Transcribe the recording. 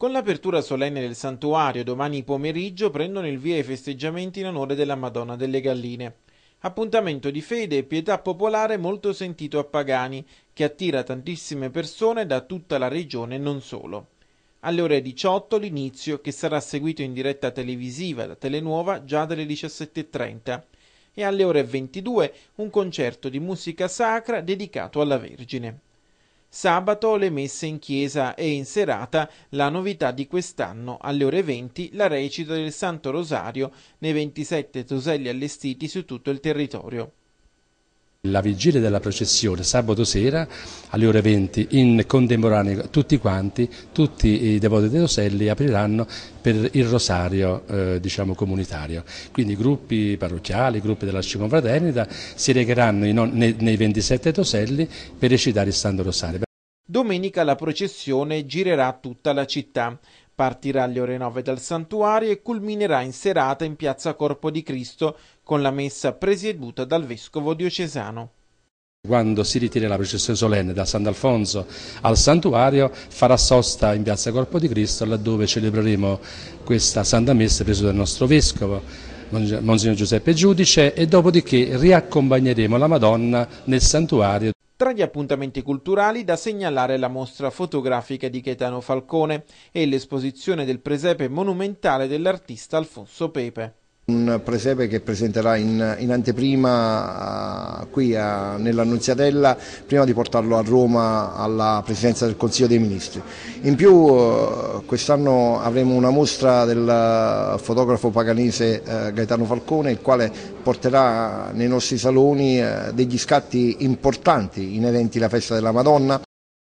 Con l'apertura solenne del santuario domani pomeriggio prendono il via i festeggiamenti in onore della Madonna delle Galline. Appuntamento di fede e pietà popolare molto sentito a Pagani, che attira tantissime persone da tutta la regione e non solo. Alle ore 18 l'inizio, che sarà seguito in diretta televisiva da Telenuova già dalle 17.30 e alle ore 22 un concerto di musica sacra dedicato alla Vergine. Sabato le messe in chiesa e in serata la novità di quest'anno alle ore 20 la recita del Santo Rosario nei 27 toselli allestiti su tutto il territorio. La vigilia della processione, sabato sera alle ore 20, in contemporanea tutti quanti, tutti i devoti dei Roselli apriranno per il rosario eh, diciamo, comunitario. Quindi gruppi parrocchiali, gruppi della Ciconfraternita si recheranno in, nei, nei 27 Toselli per recitare il Santo Rosario. Domenica la processione girerà tutta la città. Partirà alle ore 9 dal santuario e culminerà in serata in piazza Corpo di Cristo con la messa presieduta dal vescovo diocesano. Quando si ritira la processione solenne da Sant'Alfonso al santuario farà sosta in piazza Corpo di Cristo laddove celebreremo questa Santa Messa presa dal nostro Vescovo, Monsignor Giuseppe Giudice e dopodiché riaccompagneremo la Madonna nel santuario. Tra gli appuntamenti culturali da segnalare la mostra fotografica di Gaetano Falcone e l'esposizione del presepe monumentale dell'artista Alfonso Pepe. Un presepe che presenterà in, in anteprima uh, qui a, nell'Annunziatella prima di portarlo a Roma alla Presidenza del Consiglio dei Ministri. In più uh, quest'anno avremo una mostra del eh, fotografo paganese eh, Gaetano Falcone il quale porterà nei nostri saloni degli scatti importanti inerenti alla festa della Madonna.